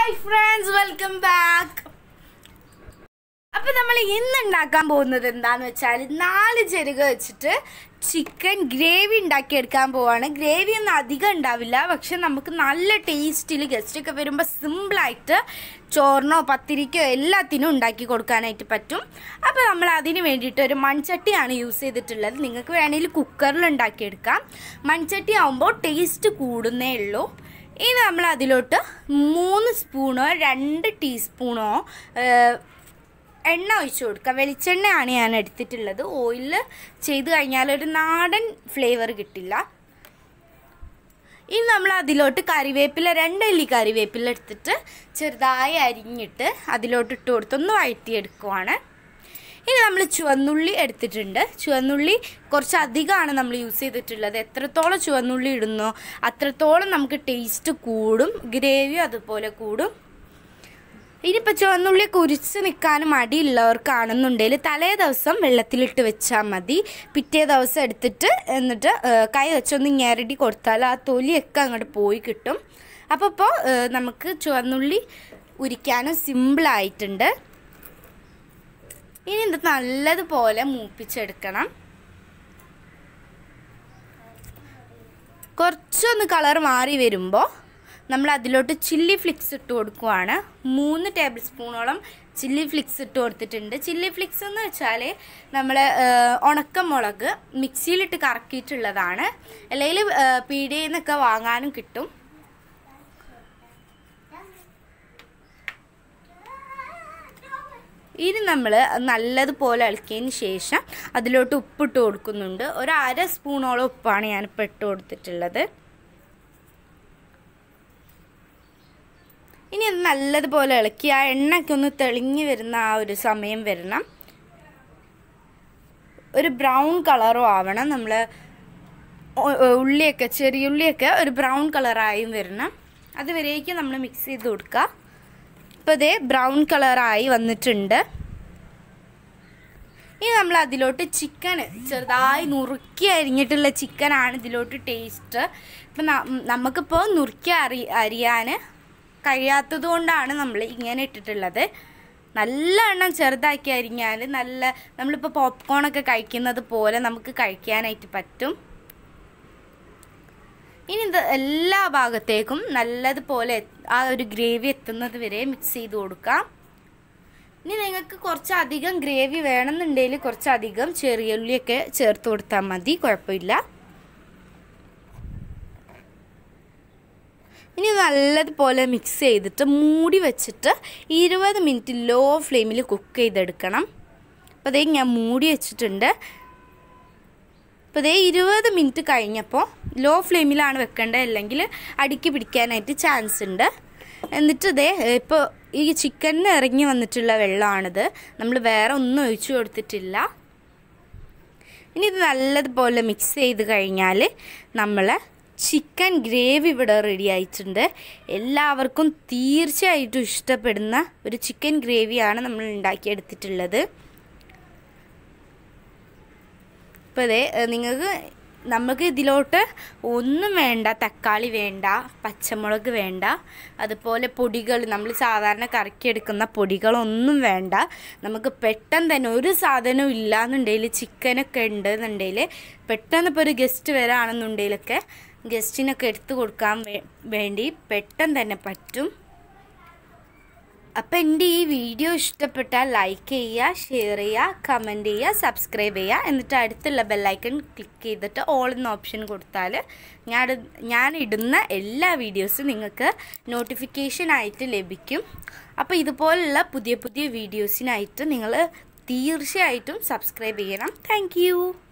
hi friends welcome back അപ്പം നമ്മൾ ഇന്ന് ഉണ്ടാക്കാൻ പോകുന്നത് എന്താണെന്ന് വെച്ചാൽ നാല് ചെരുക വെച്ചിട്ട് ചിക്കൻ ഗ്രേവി ഉണ്ടാക്കിയെടുക്കാൻ പോവാണ് ഗ്രേവി ഒന്നും അധികം ഉണ്ടാവില്ല പക്ഷെ നമുക്ക് നല്ല ടേസ്റ്റിൽ ഗസ്റ്റൊക്കെ വരുമ്പോൾ സിമ്പിളായിട്ട് ചോറിനോ പത്തിരിക്കോ എല്ലാത്തിനും ഉണ്ടാക്കി കൊടുക്കാനായിട്ട് പറ്റും അപ്പോൾ നമ്മൾ അതിന് വേണ്ടിയിട്ട് ഒരു മൺചട്ടിയാണ് യൂസ് ചെയ്തിട്ടുള്ളത് നിങ്ങൾക്ക് വേണമെങ്കിൽ കുക്കറിൽ ഉണ്ടാക്കിയെടുക്കാം മൺചട്ടി ആവുമ്പോൾ ടേസ്റ്റ് കൂടുന്നേ ഉള്ളൂ ഇനി നമ്മൾ അതിലോട്ട് മൂന്ന് സ്പൂണോ രണ്ട് ടീസ്പൂണോ എണ്ണ ഒഴിച്ചു കൊടുക്കുക വെളിച്ചെണ്ണയാണ് ഞാൻ എടുത്തിട്ടുള്ളത് ഓയിലിൽ ചെയ്ത് കഴിഞ്ഞാൽ ഒരു നാടൻ ഫ്ലേവർ കിട്ടില്ല ഇനി നമ്മൾ അതിലോട്ട് കറിവേപ്പില രണ്ടല്ലി കറിവേപ്പില എടുത്തിട്ട് ചെറുതായി അരിഞ്ഞിട്ട് അതിലോട്ട് ഇട്ട് കൊടുത്തൊന്ന് വഴറ്റിയെടുക്കുവാണ് ഇനി നമ്മൾ ചുവന്നുള്ളി എടുത്തിട്ടുണ്ട് ചുവന്നുള്ളി കുറച്ച് അധികമാണ് നമ്മൾ യൂസ് ചെയ്തിട്ടുള്ളത് എത്രത്തോളം ചുവന്നുള്ളി ഇടുന്നോ അത്രത്തോളം നമുക്ക് ടേസ്റ്റ് കൂടും ഗ്രേവി അതുപോലെ കൂടും ഇനിയിപ്പോൾ ചുവന്നുള്ളി കുരിച്ച് നിൽക്കാൻ മടിയുള്ളവർക്കാണെന്നുണ്ടെങ്കിൽ തലേ ദിവസം വെള്ളത്തിലിട്ട് വെച്ചാൽ മതി പിറ്റേ ദിവസം എടുത്തിട്ട് എന്നിട്ട് കൈ വെച്ചൊന്ന് ഞെരടി കൊടുത്താൽ ആ തൊലിയൊക്കെ അങ്ങോട്ട് പോയി കിട്ടും അപ്പോൾ ഇപ്പോൾ നമുക്ക് ചുവന്നുള്ളി ഉരിക്കാനും സിമ്പിളായിട്ടുണ്ട് ഇനി ഇത് നല്ലതുപോലെ മൂപ്പിച്ചെടുക്കണം കുറച്ചൊന്ന് കളർ മാറി വരുമ്പോൾ നമ്മൾ അതിലോട്ട് ചില്ലി ഫ്ലിക്സ് ഇട്ട് കൊടുക്കുവാണ് മൂന്ന് ടേബിൾ സ്പൂണോളം ചില്ലി ഫ്ലിക്സ് ഇട്ട് കൊടുത്തിട്ടുണ്ട് ചില്ലി ഫ്ലിക്സ് എന്ന് വെച്ചാൽ നമ്മൾ ഉണക്കമുളക് മിക്സിയിലിട്ട് കറക്കിയിട്ടുള്ളതാണ് അല്ലെങ്കിൽ പീടികയിൽ നിന്നൊക്കെ വാങ്ങാനും കിട്ടും ഇനി നമ്മൾ നല്ലതുപോലെ ഇളക്കിയതിന് ശേഷം അതിലോട്ട് ഉപ്പിട്ട് കൊടുക്കുന്നുണ്ട് ഒരു അര സ്പൂണോളം ഉപ്പാണ് ഇപ്പം ഇട്ട് കൊടുത്തിട്ടുള്ളത് ഇനി അത് നല്ലതുപോലെ ഇളക്കി ആ എണ്ണയ്ക്ക് ഒന്ന് തെളിഞ്ഞു വരുന്ന ആ ഒരു സമയം വരണം ഒരു ബ്രൗൺ കളറും ആവണം നമ്മൾ ഉള്ളിയൊക്കെ ചെറിയ ഉള്ളിയൊക്കെ ഒരു ബ്രൗൺ കളറായും വരണം അതുവരേക്കും നമ്മൾ മിക്സ് ചെയ്ത് കൊടുക്കുക ഇപ്പോൾ ഇതേ ബ്രൗൺ കളറായി വന്നിട്ടുണ്ട് ഇനി നമ്മൾ അതിലോട്ട് ചിക്കൻ ചെറുതായി നുറുക്കി അരിഞ്ഞിട്ടുള്ള ചിക്കനാണ് ഇതിലോട്ട് ടേസ്റ്റ് ഇപ്പം നമുക്കിപ്പോൾ നുറുക്കി അറി അരിയാൻ കഴിയാത്തത് കൊണ്ടാണ് നമ്മൾ ഇങ്ങനെ ഇട്ടിട്ടുള്ളത് നല്ല എണ്ണം ചെറുതാക്കി അരിഞ്ഞാൽ നല്ല നമ്മളിപ്പോൾ പോപ്കോണൊക്കെ കഴിക്കുന്നത് പോലെ നമുക്ക് കഴിക്കാനായിട്ട് പറ്റും ഇനി ഇത് എല്ലാ ഭാഗത്തേക്കും നല്ലതുപോലെ ആ ഒരു ഗ്രേവി എത്തുന്നത് വരെ മിക്സ് ചെയ്ത് കൊടുക്കാം ഇനി നിങ്ങൾക്ക് കുറച്ചധികം ഗ്രേവി വേണമെന്നുണ്ടെങ്കിൽ കുറച്ചധികം ചെറിയ ഉള്ളിയൊക്കെ ചേർത്ത് കൊടുത്താൽ മതി കുഴപ്പമില്ല ഇനി നല്ലതുപോലെ മിക്സ് ചെയ്തിട്ട് മൂടി വെച്ചിട്ട് ഇരുപത് മിനിറ്റ് ലോ ഫ്ലെയിമിൽ കുക്ക് ചെയ്തെടുക്കണം അപ്പോൾ അതേ ഞാൻ മൂടി വെച്ചിട്ടുണ്ട് അപ്പോൾ അതേ ഇരുപത് മിനിറ്റ് കഴിഞ്ഞപ്പോൾ ലോ ഫ്ലെയിമിലാണ് വെക്കേണ്ടത് അല്ലെങ്കിൽ അടുക്കി പിടിക്കാനായിട്ട് ചാൻസ് ഉണ്ട് എന്നിട്ട് ഇതേ ഇപ്പോൾ ഈ ചിക്കനിന് ഇറങ്ങി വന്നിട്ടുള്ള വെള്ളമാണിത് നമ്മൾ വേറെ ഒന്നും ഒഴിച്ചു കൊടുത്തിട്ടില്ല ഇനി ഇത് നല്ലതുപോലെ മിക്സ് ചെയ്ത് കഴിഞ്ഞാൽ നമ്മൾ ചിക്കൻ ഗ്രേവി ഇവിടെ റെഡി ആയിട്ടുണ്ട് എല്ലാവർക്കും തീർച്ചയായിട്ടും ഇഷ്ടപ്പെടുന്ന ഒരു ചിക്കൻ ഗ്രേവിയാണ് നമ്മൾ ഉണ്ടാക്കിയെടുത്തിട്ടുള്ളത് ഇപ്പോൾ അതെ നിങ്ങൾക്ക് നമുക്ക് ഇതിലോട്ട് ഒന്നും വേണ്ട തക്കാളി വേണ്ട പച്ചമുളക് വേണ്ട അതുപോലെ പൊടികൾ നമ്മൾ സാധാരണ കറക്കി എടുക്കുന്ന പൊടികളൊന്നും വേണ്ട നമുക്ക് പെട്ടെന്ന് തന്നെ ഒരു സാധനവും ഇല്ലാന്നുണ്ടെങ്കിൽ ചിക്കനൊക്കെ ഉണ്ട് എന്നുണ്ടെങ്കിൽ പെട്ടെന്ന് ഇപ്പോൾ ഒരു ഗസ്റ്റ് വരാണെന്നുണ്ടെങ്കിലൊക്കെ ഗസ്റ്റിനൊക്കെ എടുത്തു കൊടുക്കാൻ വേണ്ടി പെട്ടെന്ന് തന്നെ പറ്റും അപ്പം എൻ്റെ ഈ വീഡിയോ ഇഷ്ടപ്പെട്ടാൽ ലൈക്ക് ചെയ്യുക ഷെയർ ചെയ്യുക കമൻറ്റ് ചെയ്യുക സബ്സ്ക്രൈബ് ചെയ്യുക എന്നിട്ട് അടുത്തുള്ള ബെല്ലൈക്കൺ ക്ലിക്ക് ചെയ്തിട്ട് ഓൾ എന്ന ഓപ്ഷൻ കൊടുത്താൽ ഞാൻ ഞാൻ ഇടുന്ന എല്ലാ വീഡിയോസും നിങ്ങൾക്ക് നോട്ടിഫിക്കേഷനായിട്ട് ആയിട്ട് ലഭിക്കും അപ്പോൾ ഇതുപോലുള്ള പുതിയ പുതിയ വീഡിയോസിനായിട്ട് നിങ്ങൾ തീർച്ചയായിട്ടും സബ്സ്ക്രൈബ് ചെയ്യണം താങ്ക്